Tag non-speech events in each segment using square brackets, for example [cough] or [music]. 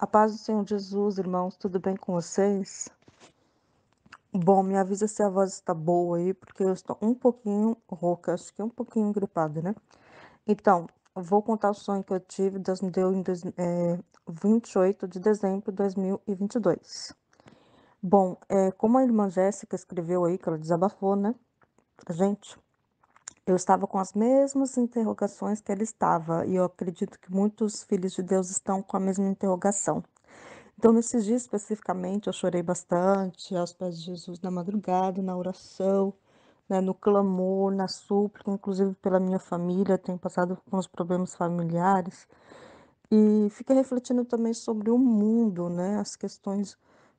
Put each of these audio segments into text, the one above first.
A paz do Senhor Jesus, irmãos, tudo bem com vocês? Bom, me avisa se a voz está boa aí, porque eu estou um pouquinho rouca, acho que é um pouquinho gripada, né? Então, vou contar o sonho que eu tive, Deus me deu em dois, é, eh, 28 de dezembro de 2022. Bom, é, como a irmã Jéssica escreveu aí, que ela desabafou, né? Gente, eu estava com as mesmas interrogações que ele estava, e eu acredito que muitos filhos de Deus estão com a mesma interrogação. Então, nesses dias especificamente, eu chorei bastante aos pés de Jesus na madrugada, na oração, né, no clamor, na súplica, inclusive pela minha família. tenho passado com os problemas familiares. E fica refletindo também sobre o mundo, né, as questões,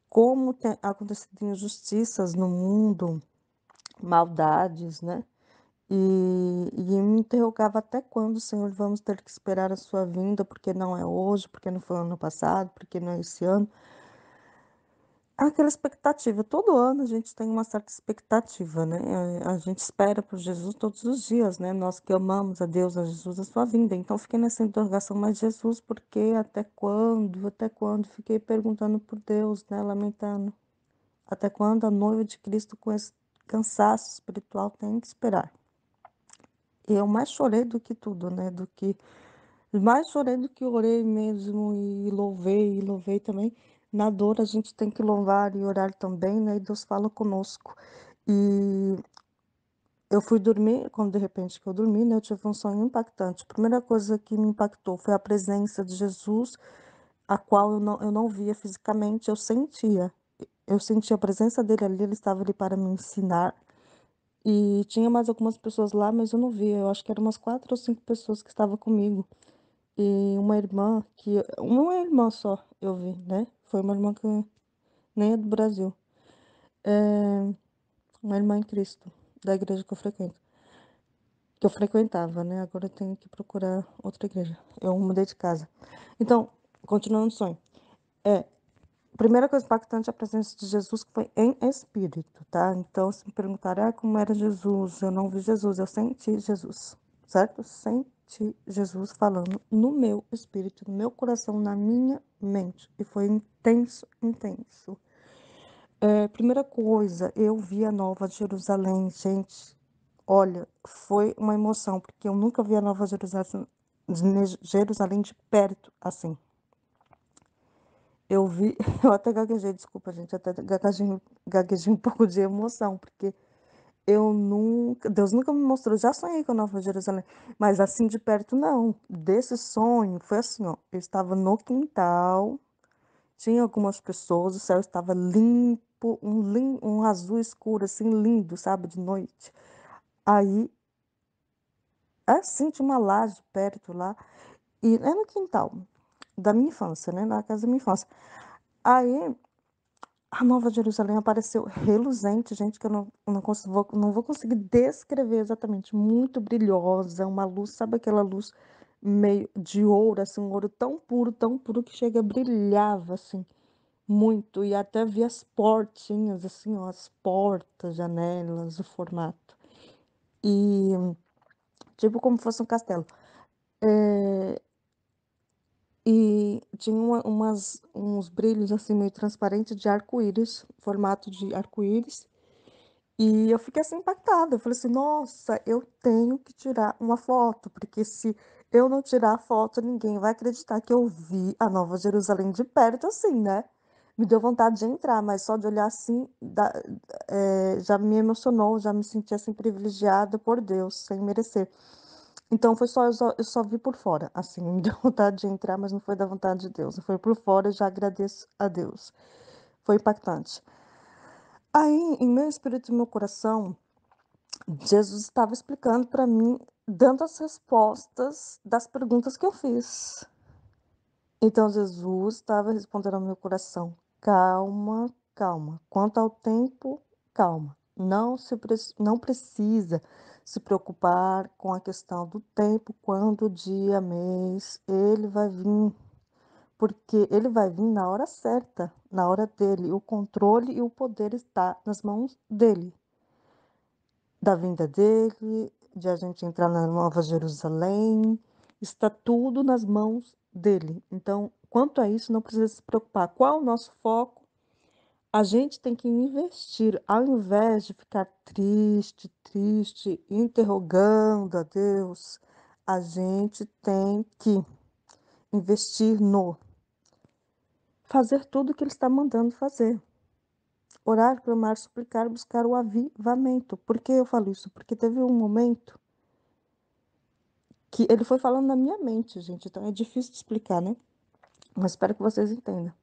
como tem acontecido injustiças no mundo, maldades, né? E, e eu me interrogava até quando, Senhor, vamos ter que esperar a sua vinda, porque não é hoje, porque não foi ano passado, porque não é esse ano. Aquela expectativa, todo ano a gente tem uma certa expectativa, né? A gente espera por Jesus todos os dias, né? Nós que amamos a Deus, a Jesus, a sua vinda. Então fiquei nessa interrogação, mas Jesus, por quê? Até quando? Até quando? Fiquei perguntando por Deus, né? Lamentando. Até quando a noiva de Cristo com esse cansaço espiritual tem que esperar? eu mais chorei do que tudo, né? Do que mais chorei do que orei mesmo e louvei e louvei também. Na dor a gente tem que louvar e orar também, né? E Deus fala conosco. E eu fui dormir, quando de repente que eu dormi, né, eu tive um sonho impactante. A primeira coisa que me impactou foi a presença de Jesus, a qual eu não, eu não via fisicamente, eu sentia. Eu sentia a presença dele ali, ele estava ali para me ensinar, e tinha mais algumas pessoas lá, mas eu não via. Eu acho que eram umas quatro ou cinco pessoas que estavam comigo. E uma irmã que. É uma irmã só eu vi, né? Foi uma irmã que nem é do Brasil. É... Uma irmã em Cristo, da igreja que eu frequento. Que eu frequentava, né? Agora eu tenho que procurar outra igreja. Eu mudei de casa. Então, continuando o sonho. É, primeira coisa impactante é a presença de Jesus que foi em espírito, tá? Então, se me perguntarem ah, como era Jesus, eu não vi Jesus, eu senti Jesus, certo? Senti Jesus falando no meu espírito, no meu coração, na minha mente. E foi intenso, intenso. É, primeira coisa, eu vi a Nova Jerusalém, gente. Olha, foi uma emoção, porque eu nunca vi a Nova Jerusalém, Jerusalém de perto assim eu vi, [laughs] eu até gaguejei, desculpa, gente, até gaguejei, gaguejei um pouco de emoção, porque eu nunca, Deus nunca me mostrou, já sonhei com a Nova Jerusalém, mas assim de perto não. Desse sonho foi assim, ó, eu estava no quintal, tinha algumas pessoas, o céu estava limpo, um, lim, um azul escuro assim lindo, sabe, de noite. Aí é assim tinha uma laje perto lá e era é no quintal da minha infância, né? Da casa da minha infância. Aí a Nova Jerusalém apareceu reluzente, gente, que eu não, não, consigo, vou, não vou conseguir descrever exatamente. Muito brilhosa, uma luz, sabe aquela luz meio de ouro, assim, um ouro tão puro, tão puro que chega, brilhava, assim, muito. E até vi as portinhas, assim, ó, as portas, janelas, o formato. E, tipo, como fosse um castelo. É, e tinha uma, umas, uns brilhos assim meio transparentes de arco-íris, formato de arco-íris. E eu fiquei assim impactada. Eu falei assim: nossa, eu tenho que tirar uma foto, porque se eu não tirar a foto, ninguém vai acreditar que eu vi a Nova Jerusalém de perto assim, né? Me deu vontade de entrar, mas só de olhar assim da, é, eh, já me emocionou, já me senti assim privilegiada por Deus, sem merecer. Então foi só eu, só, eu só vi por fora, assim, [laughs] me deu vontade de entrar, mas não foi da vontade de Deus, foi por fora, já agradeço a Deus. Foi impactante. Aí, em meu espírito e meu coração, Jesus estava explicando para mim, dando as respostas das perguntas que eu fiz. Então Jesus estava respondendo ao meu coração: calma, calma. Quanto ao tempo, calma. Não se não precisa se preocupar com a questão do tempo, quando, dia, mês, ele vai vir. Porque ele vai vir na hora certa, na hora dele. O controle e o poder está nas mãos dele. Da vinda dele, de a gente entrar na Nova Jerusalém, está tudo nas mãos dele. Então, quanto a isso, não precisa se preocupar. Qual o nosso foco? a gente tem que investir, ao invés de ficar triste, triste, interrogando a Deus, a gente tem que investir no fazer tudo o que Ele está mandando fazer. Orar, clamar, suplicar, buscar o avivamento. Por que eu falo isso? Porque teve um momento que ele foi falando na minha mente, gente, então é difícil de explicar, né? Mas espero que vocês entendam.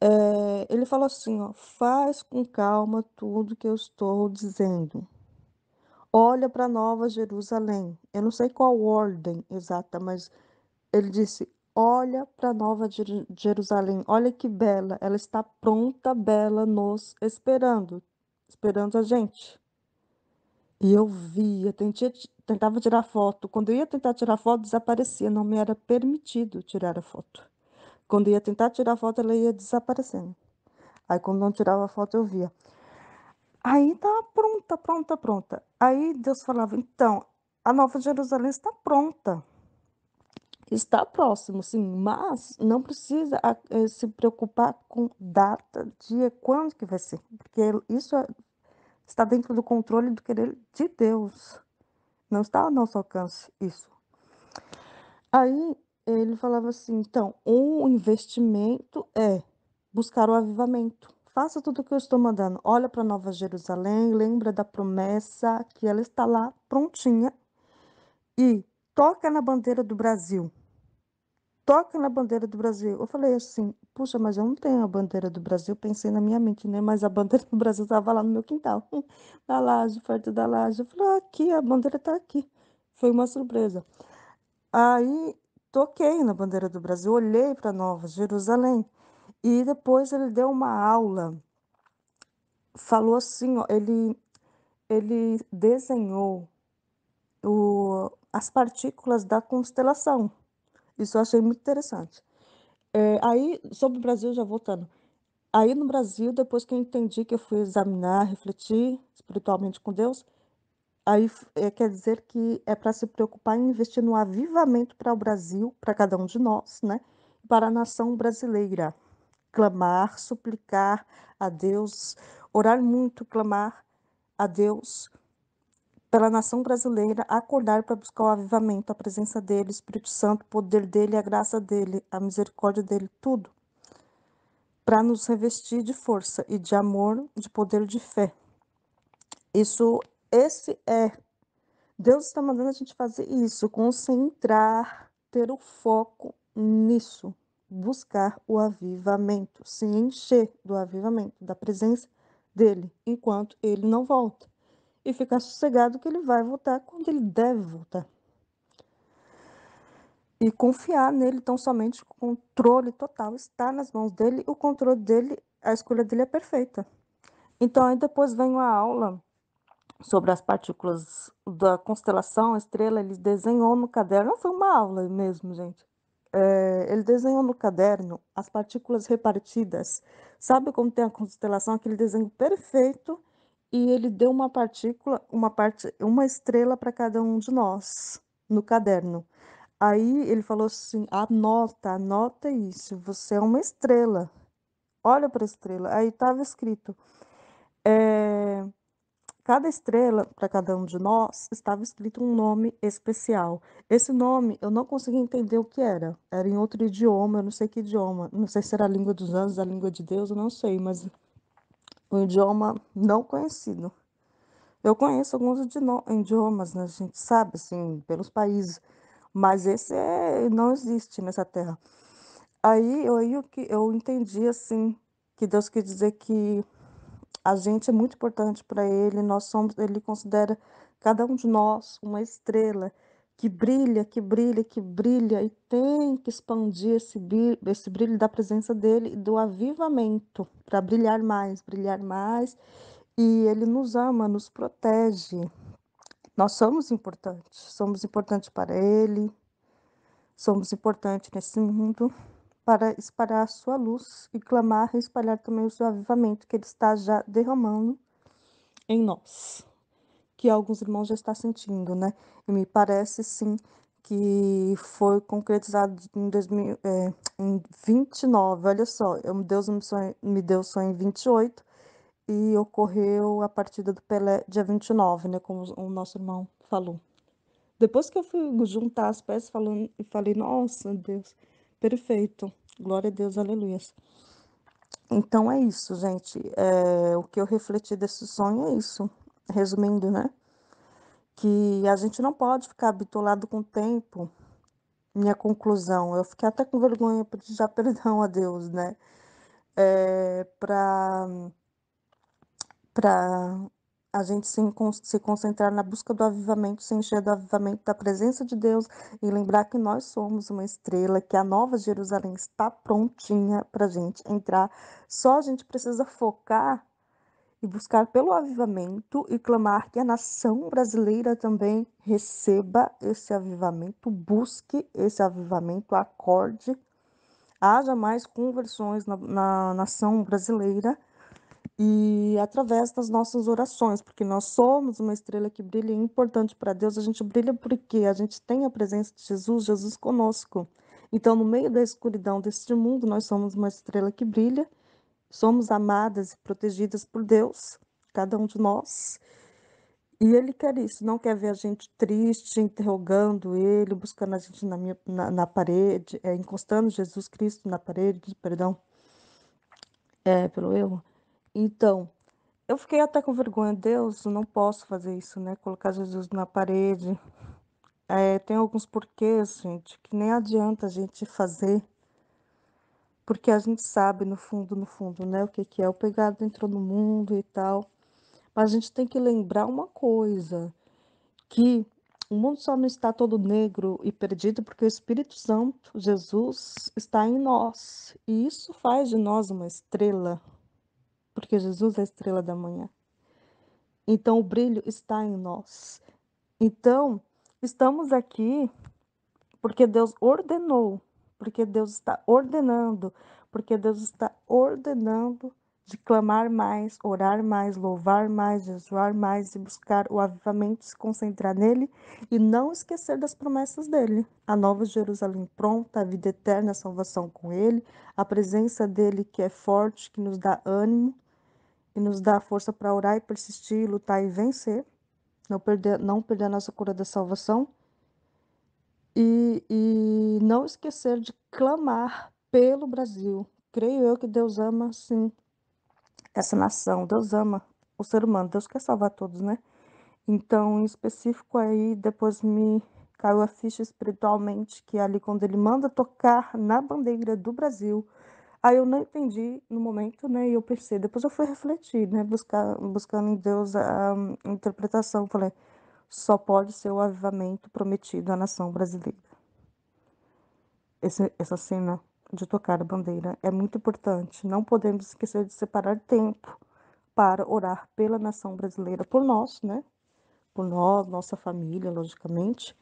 É, ele falou assim: ó, faz com calma tudo que eu estou dizendo. Olha para Nova Jerusalém. Eu não sei qual ordem exata, mas ele disse: olha para Nova Jerusalém, olha que bela, ela está pronta, bela, nos esperando, esperando a gente. E eu via, tentia, tentava tirar foto. Quando eu ia tentar tirar foto, desaparecia, não me era permitido tirar a foto. Quando ia tentar tirar foto, ela ia desaparecendo. Aí, quando não tirava foto, eu via. Aí estava tá pronta, pronta, pronta. Aí Deus falava: então, a Nova Jerusalém está pronta. Está próximo, sim, mas não precisa ah, eh, se preocupar com data, dia, quando que vai ser, porque isso é, está dentro do controle do querer de Deus. Não está ao nosso alcance isso. Aí ele falava assim: então, um investimento é buscar o avivamento. Faça tudo o que eu estou mandando. Olha para Nova Jerusalém, lembra da promessa que ela está lá prontinha e toca na bandeira do Brasil. Toca na bandeira do Brasil. Eu falei assim: puxa, mas eu não tenho a bandeira do Brasil. Pensei na minha mente, né? Mas a bandeira do Brasil estava lá no meu quintal, [laughs] na laje, perto da laje. Eu falei: ah, aqui, a bandeira está aqui. Foi uma surpresa. Aí toquei na bandeira do Brasil, olhei para Nova Jerusalém. E depois ele deu uma aula, falou assim, ó, ele, ele desenhou o, as partículas da constelação. Isso eu achei muito interessante. É, aí, sobre o Brasil, já voltando. Aí no Brasil, depois que eu entendi que eu fui examinar, refletir espiritualmente com Deus, Aí é, quer dizer que é para se preocupar em investir no avivamento para o Brasil, para cada um de nós, né? para a nação brasileira. Clamar, suplicar a Deus, orar muito, clamar a Deus pela nação brasileira, acordar para buscar o avivamento, a presença dele, o Espírito Santo, o poder dele, a graça dele, a misericórdia dele, tudo. Para nos revestir de força e de amor, de poder de fé. Isso esse é. Deus está mandando a gente fazer isso, concentrar, ter o foco nisso, buscar o avivamento, se encher do avivamento, da presença dele, enquanto ele não volta. E ficar sossegado que ele vai voltar quando ele deve voltar. E confiar nele tão somente, o controle total está nas mãos dele, o controle dele, a escolha dele é perfeita. Então aí depois vem uma aula sobre as partículas da constelação estrela, ele desenhou no caderno, foi uma aula mesmo, gente. É, ele desenhou no caderno as partículas repartidas. Sabe como tem a constelação, aquele desenho perfeito, e ele deu uma partícula, uma, parte, uma estrela para cada um de nós no caderno. Aí ele falou assim: anota, anota isso, você é uma estrela. Olha para a estrela. Aí estava escrito. É, Cada estrela, para cada um de nós, estava escrito um nome especial. Esse nome eu não consegui entender o que era. Era em outro idioma, eu não sei que idioma. Não sei se era a língua dos anjos, a língua de Deus, eu não sei, mas um idioma não conhecido. Eu conheço alguns idiomas, né? A gente sabe, assim, pelos países, mas esse é, não existe nessa terra. Aí eu, eu entendi, assim, que Deus quer dizer que a gente é muito importante para ele, nós somos, ele considera cada um de nós uma estrela que brilha, que brilha, que brilha e tem que expandir esse brilho, esse brilho da presença dele e do avivamento para brilhar mais, brilhar mais. E ele nos ama, nos protege. Nós somos importantes, somos importantes para ele, somos importantes nesse mundo para espalhar a sua luz e clamar e espalhar também o seu avivamento que ele está já derramando em nós, que alguns irmãos já estão sentindo, né? E me parece sim que foi concretizado em, 2000, é, em 29, olha só, Deus me, sonho, me deu sonho em 28 e ocorreu a partida do Pelé dia 29, né, como o nosso irmão falou. Depois que eu fui juntar as peças, falando, falei, nossa, Deus, Perfeito. Glória a Deus, aleluia. Então é isso, gente. É, o que eu refleti desse sonho é isso. Resumindo, né? Que a gente não pode ficar habituado com o tempo. Minha conclusão. Eu fiquei até com vergonha de já [laughs] perdão a Deus, né? É, para para a gente se, se concentrar na busca do avivamento, se encher do avivamento da presença de Deus e lembrar que nós somos uma estrela, que a nova Jerusalém está prontinha para a gente entrar. Só a gente precisa focar e buscar pelo avivamento e clamar que a nação brasileira também receba esse avivamento, busque esse avivamento, acorde, haja mais conversões na, na nação brasileira e através das nossas orações, porque nós somos uma estrela que brilha é importante para Deus. A gente brilha porque a gente tem a presença de Jesus, Jesus conosco. Então, no meio da escuridão deste mundo, nós somos uma estrela que brilha, somos amadas e protegidas por Deus, cada um de nós. E Ele quer isso, não quer ver a gente triste, interrogando Ele, buscando a gente na, minha, na, na parede, é, encostando Jesus Cristo na parede, perdão, é, pelo erro então, eu fiquei até com vergonha. Deus, não posso fazer isso, né? Colocar Jesus na parede. É, tem alguns porquês, gente, que nem adianta a gente fazer. Porque a gente sabe, no fundo, no fundo, né? O que, que é. O pegado entrou no mundo e tal. Mas a gente tem que lembrar uma coisa. Que o mundo só não está todo negro e perdido porque o Espírito Santo, Jesus, está em nós. E isso faz de nós uma estrela, porque Jesus é a estrela da manhã. Então o brilho está em nós. Então, estamos aqui porque Deus ordenou, porque Deus está ordenando, porque Deus está ordenando de clamar mais, orar mais, louvar mais, jejuar mais e buscar o avivamento, se concentrar nele e não esquecer das promessas dele. A nova Jerusalém pronta, a vida eterna, a salvação com ele, a presença dele que é forte, que nos dá ânimo, e nos dá a força para orar e persistir, lutar e vencer, não perder, não perder a nossa cura da salvação e, e não esquecer de clamar pelo Brasil. Creio eu que Deus ama, sim, essa nação, Deus ama o ser humano, Deus quer salvar todos, né? Então, em específico aí, depois me caiu a ficha espiritualmente que é ali quando ele manda tocar na bandeira do Brasil, Aí eu não entendi no momento, né? E eu pensei, depois eu fui refletir, né? Buscar, buscando em Deus a, a interpretação. falei, só pode ser o avivamento prometido à nação brasileira. Esse, essa cena de tocar a bandeira é muito importante. Não podemos esquecer de separar tempo para orar pela nação brasileira, por nós, né? Por nós, nossa família, logicamente,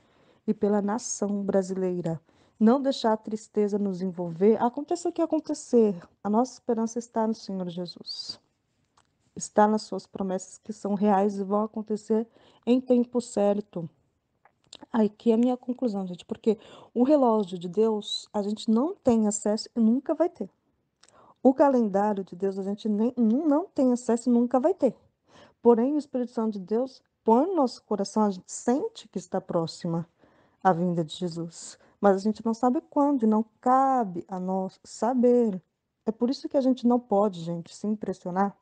e pela nação brasileira não deixar a tristeza nos envolver. Aconteça o que acontecer, a nossa esperança está no Senhor Jesus. Está nas suas promessas que são reais e vão acontecer em tempo certo. Aqui é a minha conclusão, gente, porque o relógio de Deus a gente não tem acesso e nunca vai ter. O calendário de Deus a gente nem, não tem acesso e nunca vai ter. Porém, o Espírito Santo de Deus põe no nosso coração, a gente sente que está próxima a vinda de Jesus mas a gente não sabe quando e não cabe a nós saber. É por isso que a gente não pode, gente, se impressionar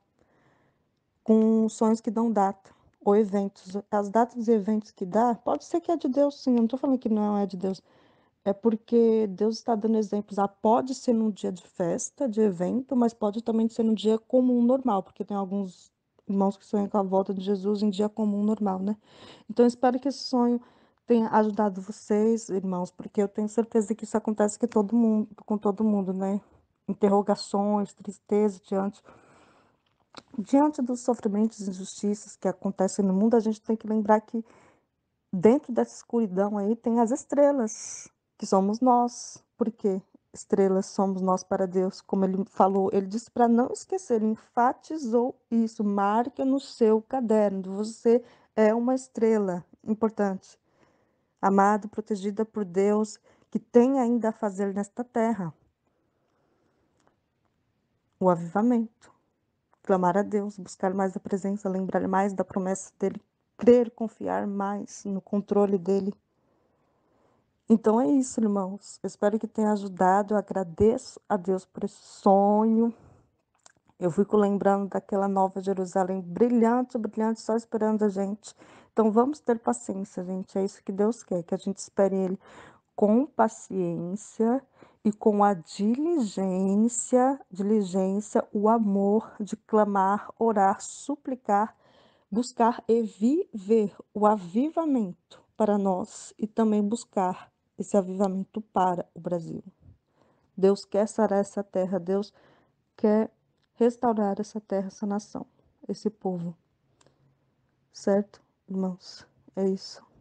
com sonhos que dão data ou eventos. As datas e eventos que dá, pode ser que é de Deus, sim. Eu não estou falando que não é de Deus. É porque Deus está dando exemplos. Ah, pode ser num dia de festa, de evento, mas pode também ser num dia comum, normal, porque tem alguns irmãos que sonham com a volta de Jesus em dia comum, normal, né? Então, espero que esse sonho tenha ajudado vocês, irmãos, porque eu tenho certeza que isso acontece com todo mundo, com todo mundo, né? Interrogações, tristeza diante diante dos sofrimentos e injustiças que acontecem no mundo, a gente tem que lembrar que dentro dessa escuridão aí tem as estrelas, que somos nós. Porque estrelas somos nós para Deus, como ele falou, ele disse para não esquecer, ele enfatizou isso, marca no seu caderno, você é uma estrela importante amado, protegida por Deus, que tem ainda a fazer nesta terra. O avivamento. Clamar a Deus, buscar mais a presença, lembrar mais da promessa dele, crer, confiar mais no controle dele. Então é isso, irmãos. Eu espero que tenha ajudado. Eu agradeço a Deus por esse sonho. Eu fico lembrando daquela nova Jerusalém brilhante, brilhante, só esperando a gente. Então vamos ter paciência, gente. É isso que Deus quer, que a gente espere Ele com paciência e com a diligência, diligência, o amor de clamar, orar, suplicar, buscar e viver o avivamento para nós e também buscar esse avivamento para o Brasil. Deus quer sarar essa terra, Deus quer restaurar essa terra, essa nação, esse povo. Certo? irmãos. É isso.